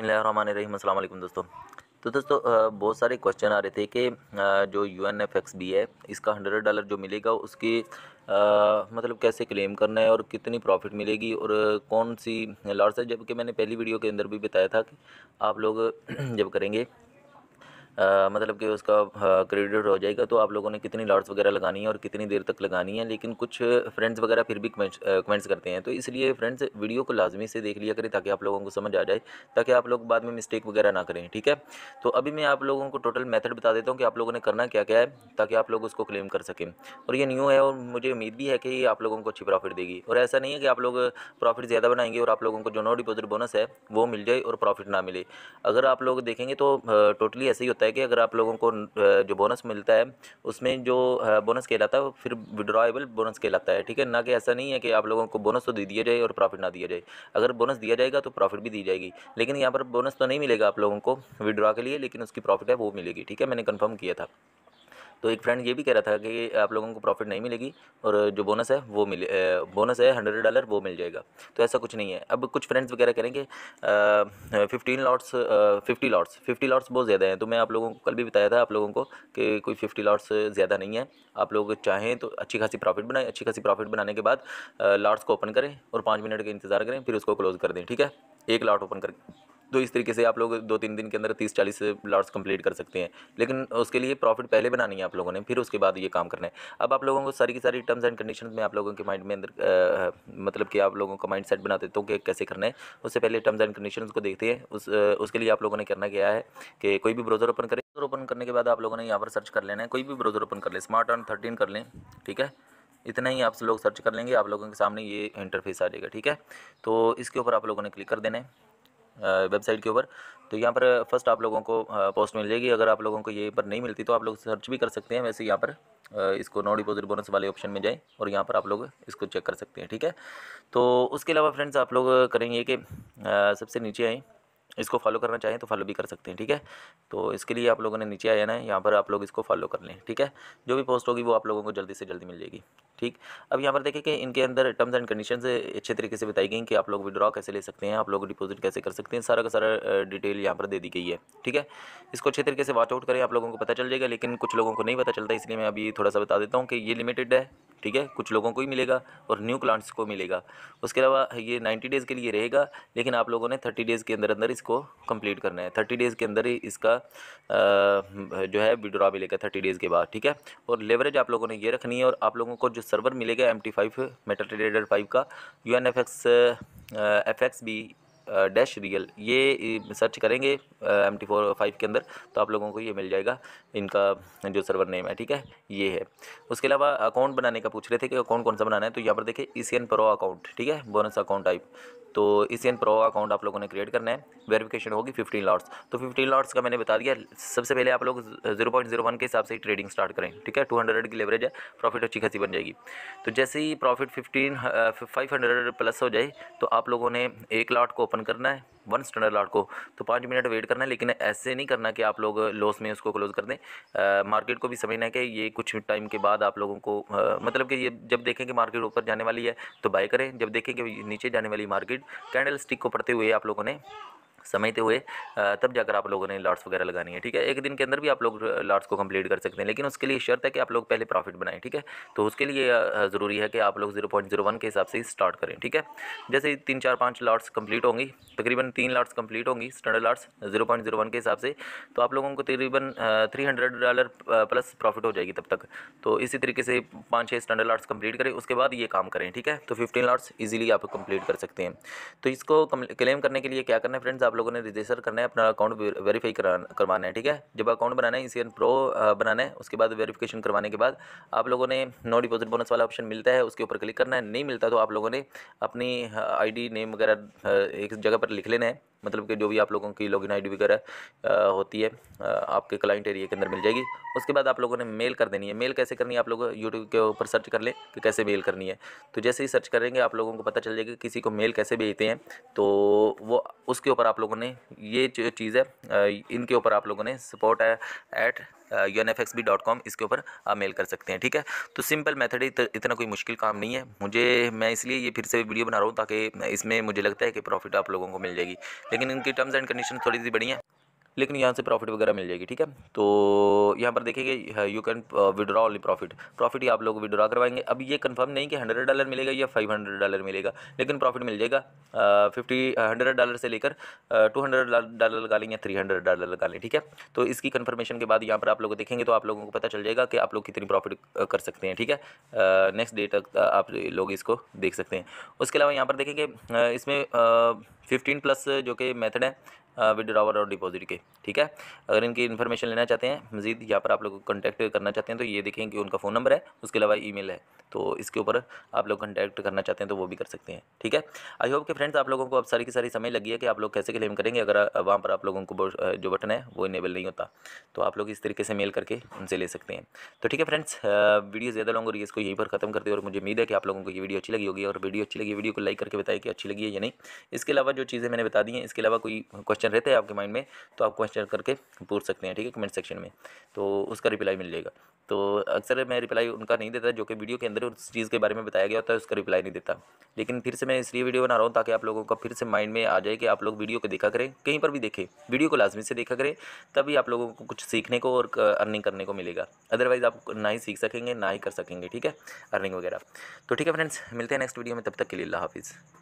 अल्लाम दोस्तों तो दोस्तों बहुत सारे क्वेश्चन आ रहे थे कि जो U N F X B है इसका हंड्रेड डॉलर जो मिलेगा उसकी आ, मतलब कैसे क्लेम करना है और कितनी प्रॉफिट मिलेगी और कौन सी लॉस है जबकि मैंने पहली वीडियो के अंदर भी बताया था कि आप लोग जब करेंगे आ, मतलब कि उसका क्रेडिट हो जाएगा तो आप लोगों ने कितनी लॉट्स वगैरह लगानी है और कितनी देर तक लगानी है लेकिन कुछ फ्रेंड्स वगैरह फिर भी कमेंट्स करते हैं तो इसलिए फ्रेंड्स वीडियो को लाजमी से देख लिया करें ताकि आप लोगों को समझ आ जाए ताकि आप लोग बाद में मिस्टेक वगैरह ना करें ठीक है तो अभी मैं आप लोगों को टोटल मैथड बता देता हूँ कि आप लोगों ने करना क्या क्या है ताकि आप लोग उसको क्लेम कर सकें और ये न्यू है और मुझे उम्मीद भी है कि ये आप लोगों को अच्छी प्रॉफिट देगी और ऐसा नहीं है कि आप लोग प्रॉफिट ज़्यादा बनाएंगे और आप लोगों को जो नो डिपोजिट बोनस है वो मिल जाए और प्रॉफिट ना मिले अगर आप लोग देखेंगे तो टोटली ऐसे ही होता है है कि अगर आप लोगों को जो बोनस मिलता है उसमें जो बोनस कहलाता है वो फिर विड्रॉएबल बोनस कहलाता है ठीक है ना कि ऐसा नहीं है कि आप लोगों को बोनस तो दे दिया जाए और प्रॉफिट ना दिया जाए अगर बोनस दिया जाएगा तो प्रॉफिट भी दी जाएगी लेकिन यहाँ पर बोनस तो नहीं मिलेगा आप लोगों को विड्रॉ के लिए लेकिन उसकी प्रॉफिट है वो मिलेगी ठीक है मैंने कन्फर्म किया था तो एक फ्रेंड ये भी कह रहा था कि आप लोगों को प्रॉफिट नहीं मिलेगी और जो बोनस है वो मिले बोनस है हंड्रेड डॉलर वो मिल जाएगा तो ऐसा कुछ नहीं है अब कुछ फ्रेंड्स वगैरह कह रहे हैं कि fifteen lots fifty lots fifty lots बहुत ज़्यादा हैं तो मैं आप लोगों को कल भी बताया था आप लोगों को कि कोई फिफ्टी लॉट्स ज़्यादा नहीं है आप लोग चाहें तो अच्छी खासी प्रॉफिट बनाएं अच्छी खासी प्रॉफिट बनाने के बाद लॉट्स को ओपन करें और पाँच मिनट का इंतज़ार करें फिर उसको क्लोज़ कर दें ठीक है एक लॉट ओपन करके तो इस तरीके से आप लोग दो तीन दिन के अंदर तीस चालीस प्लाट्स कंप्लीट कर सकते हैं लेकिन उसके लिए प्रॉफिट पहले बनानी है आप लोगों ने फिर उसके बाद ये काम करना है अब आप लोगों को सारी की सारी टर्म्स एंड कंडीशन में आप लोगों के माइंड में अंदर मतलब कि आप लोगों का माइंड सेट बना देता हूँ कि कैसे करना है उससे पहले टर्म्स एंड कंडीशन को देखते हैं उस उसके लिए आप लोगों ने करना क्या है कि कोई भी ब्राउज़र ओपन करें ब्राउज़र ओपन करने के बाद आप लोगों ने यहाँ पर सर्च कर लेना है कोई भी ब्राउज़र ओपन कर लें स्मार्ट ऑन थर्टीन कर लें ठीक है इतना ही आप लोग सर्च कर लेंगे आप लोगों के सामने ये इंटरफेस आ जाएगा ठीक है तो इसके ऊपर आप लोगों ने क्लिक कर देना है वेबसाइट के ऊपर तो यहाँ पर फर्स्ट आप लोगों को पोस्ट मिल जाएगी अगर आप लोगों को ये पर नहीं मिलती तो आप लोग सर्च भी कर सकते हैं वैसे यहाँ पर इसको नो डिपॉजिट बोनस वाले ऑप्शन में जाएँ और यहाँ पर आप लोग इसको चेक कर सकते हैं ठीक है तो उसके अलावा फ्रेंड्स आप लोग करेंगे कि सबसे नीचे आएँ इसको फॉलो करना चाहें तो फॉलो भी कर सकते हैं ठीक है तो इसके लिए आप लोगों ने नीचे आ जाना है यहाँ पर आप लोग इसको फॉलो कर लें ठीक है जो भी पोस्ट होगी वो आप लोगों को जल्दी से जल्दी मिल जाएगी ठीक अब यहाँ पर देखें कि इनके अंदर टर्म्स एंड कंडीशन अच्छे तरीके से बताई गई कि आप लोग विड्रॉ कैसे ले सकते हैं आप लोग डिपोजिट कैसे कर सकते हैं सारा का सारा डिटेल यहाँ पर दे दी गई है ठीक है इसको अच्छे तरीके से वॉच आउट करें आप लोगों को पता चल जाएगा लेकिन कुछ लोगों को नहीं पता चलता इसलिए मैं अभी थोड़ा सा बता देता हूँ कि ये लिमिटेड है ठीक है कुछ लोगों को ही मिलेगा और न्यू क्लाइंट्स को मिलेगा उसके अलावा ये नाइन्टी डेज़ के लिए रहेगा लेकिन आप लोगों ने थर्टी डेज़ के अंदर अंदर इसको कंप्लीट करना है थर्टी डेज़ के अंदर ही इसका आ, जो है विड्रॉ मिलेगा थर्टी डेज़ के बाद ठीक है और लेवरेज आप लोगों ने ये रखनी है और आप लोगों को जो सर्वर मिलेगा M T five meta trader five का U N F X F X B dash real ये सर्च करेंगे एम टी फोर फाइव के अंदर तो आप लोगों को ये मिल जाएगा इनका जो सर्वर नेम है ठीक है ये है उसके अलावा अकाउंट बनाने का पूछ रहे थे कि कौन कौन सा बनाना है तो यहाँ पर देखिए E C N pro account ठीक है बोनस अकाउंट टाइप तो इस एन प्रो अकाउंट आप लोगों ने क्रिएट करना है वेरिफिकेशन होगी फिफ्टीन लॉट्स तो फिफ्टीन लॉट्स का मैंने बता दिया सबसे पहले आप लोग जीरो पॉइंट जीरो वन के हिसाब से ही ट्रेडिंग स्टार्ट करें ठीक है टू हंड्रेड की लेवरेज है प्रॉफिट अच्छी खासी बन जाएगी तो जैसे ही profit fifteen five hundred plus हो जाए तो आप लोगों ने एक लॉट को ओपन ओपन करना है वन स्टैंडर्ड लॉट को तो पाँच मिनट वेट करना है लेकिन ऐसे नहीं करना कि आप लोग लॉस में उसको क्लोज़ कर दें आ, मार्केट को भी समझना है कि ये कुछ टाइम के बाद आप लोगों को आ, मतलब कि ये जब देखें कि मार्केट ऊपर जाने वाली है तो बाय करें जब देखें कि नीचे जाने वाली मार्केट कैंडल स्टिक को पढ़ते हुए आप लोगों ने समयते हुए तब जाकर आप लोगों ने लॉट्स वगैरह लगानी है ठीक है एक दिन के अंदर भी आप लोग लॉट्स को कंप्लीट कर सकते हैं लेकिन उसके लिए शर्त है कि आप लोग पहले प्रॉफिट बनाएं ठीक है तो उसके लिए ज़रूरी है कि आप लोग जीरो पॉइंट जीरो वन के हिसाब से ही स्टार्ट करें ठीक है जैसे तीन चार पाँच लॉट्स कम्प्लीट होंगी तकरीबन तीन लॉट्स कम्प्लीट होंगी standard lots zero point zero one के हिसाब से तो आप लोगों को तकरीबन three hundred dollar plus profit हो जाएगी तब तक तो इसी तरीके से पाँच छः स्टैंडर्ड लॉट्स कम्प्लीट करें उसके बाद ये काम करें ठीक है तो फिफ्टीन लॉट्स ईजिली आप कम्प्लीट कर सकते हैं तो इसको क्लेम करने के लिए क्या करना है फ्रेंड्स आप लोगों ने रजिस्टर करना है अपना अकाउंट वेरीफाई करवाना है ठीक है जब अकाउंट बनाना है ई प्रो बनाना है उसके बाद वेरीफिकेशन करवाने के बाद आप लोगों ने नो डिपॉजिट बोनस वाला ऑप्शन मिलता है उसके ऊपर क्लिक करना है नहीं मिलता तो आप लोगों ने अपनी आईडी नेम वगैरह एक जगह पर लिख लेना है मतलब कि जो भी आप लोगों की लॉगिन आईडी वगैरह होती है आपके क्लाइंट एरिया के अंदर मिल जाएगी उसके बाद आप लोगों ने मेल कर देनी है मेल कैसे करनी है आप लोग यूट्यूब के ऊपर सर्च कर लें कि कैसे मेल करनी है तो जैसे ही सर्च करेंगे आप लोगों को पता चल जाएगा कि किसी को मेल कैसे भेजते हैं तो वो उसके ऊपर आप लोगों ने ये चीज़ है इनके ऊपर आप लोगों ने support at U N F X B dot com इसके ऊपर आप मेल कर सकते हैं ठीक है तो सिंपल मेथड है इतना कोई मुश्किल काम नहीं है मुझे मैं इसलिए ये फिर से वीडियो बना रहा हूँ ताकि इसमें मुझे लगता है कि प्रॉफिट आप लोगों को मिल जाएगी लेकिन इनकी टर्म्स एंड कंडीशन थोड़ी सी बढ़िया हैं लेकिन यहाँ से प्रॉफिट वगैरह मिल जाएगी ठीक है तो यहाँ पर देखिए you can withdraw only profit profit ही आप लोग विड्रॉ करवाएंगे अब ये कंफर्म नहीं कि हंड्रेड डॉलर मिलेगा या फाइव हंड्रेड डॉलर मिलेगा लेकिन प्रॉफिट मिल जाएगा फिफ्टी हंड्रेड डॉलर से लेकर टू हंड्रेड डॉलर लगा लें या थ्री हंड्रेड डॉलर लगा लें ठीक है तो इसकी कन्फर्मेशन के बाद यहाँ पर आप लोग देखेंगे तो आप लोगों को पता चल जाएगा कि आप लोग कितनी प्रॉफिट uh, कर सकते हैं ठीक है नेक्स्ट uh, डे तक uh, आप लोग इसको देख सकते हैं उसके अलावा यहाँ पर देखेंगे इसमें फिफ्टीन प्लस जो कि मेथड है विदड्रावर और डिपॉजिट के ठीक है अगर इनकी इन्फॉर्मेशन लेना चाहते हैं मजीद यहाँ पर आप लोग कॉन्टैक्ट करना चाहते हैं तो ये देखें कि उनका फ़ोन नंबर है उसके अलावा ईमेल है तो इसके ऊपर आप लोग कॉन्टैक्ट करना चाहते हैं तो वो भी कर सकते हैं ठीक है आई होप के फ्रेंड्स आप लोगों को अब सारी की सारी समय लगी है कि आप लोग कैसे क्लेम करेंगे अगर वहाँ पर आप लोगों को जो बटन है वो इनेबल नहीं होता तो आप लोग इस तरीके से मेल करके उनसे ले सकते हैं तो ठीक है फ्रेंड्स वीडियो ज़्यादा लॉन्ग और रही है इसको यहीं पर खत्म करते हैं और मुझे उम्मीद है कि आप लोगों को ये वीडियो अच्छी लगी होगी और वीडियो अच्छी लगी वीडियो को लाइक करके बताइए कि अच्छी लगी है या नहीं इसके अलावा जो चीज़ें मैंने बता दी हैं इसके अलावा कोई क्वेश्चन रहता है आपके माइंड में तो आप क्वेश्चन करके पूछ सकते हैं ठीक है कमेंट सेक्शन में तो उसका रिप्लाई मिल जाएगा तो अक्सर मैं रिप्लाई उनका नहीं देता जो कि वीडियो के अंदर उस चीज़ के बारे में बताया गया होता है उसका रिप्लाई नहीं देता लेकिन फिर से मैं इसलिए वीडियो बना रहा हूँ ताकि आप लोगों का फिर से माइंड में आ जाए कि आप लोग वीडियो को देखा करें कहीं पर भी देखें वीडियो को लाजमी से देखा करें तभी आप लोगों को कुछ सीखने को और अर्निंग करने को मिलेगा अदरवाइज़ आप ना ही सीख सकेंगे ना ही कर सकेंगे ठीक है अर्निंग वगैरह तो ठीक है फ्रेंड्स मिलते हैं नेक्स्ट वीडियो में तब तक के लिए हाफिज़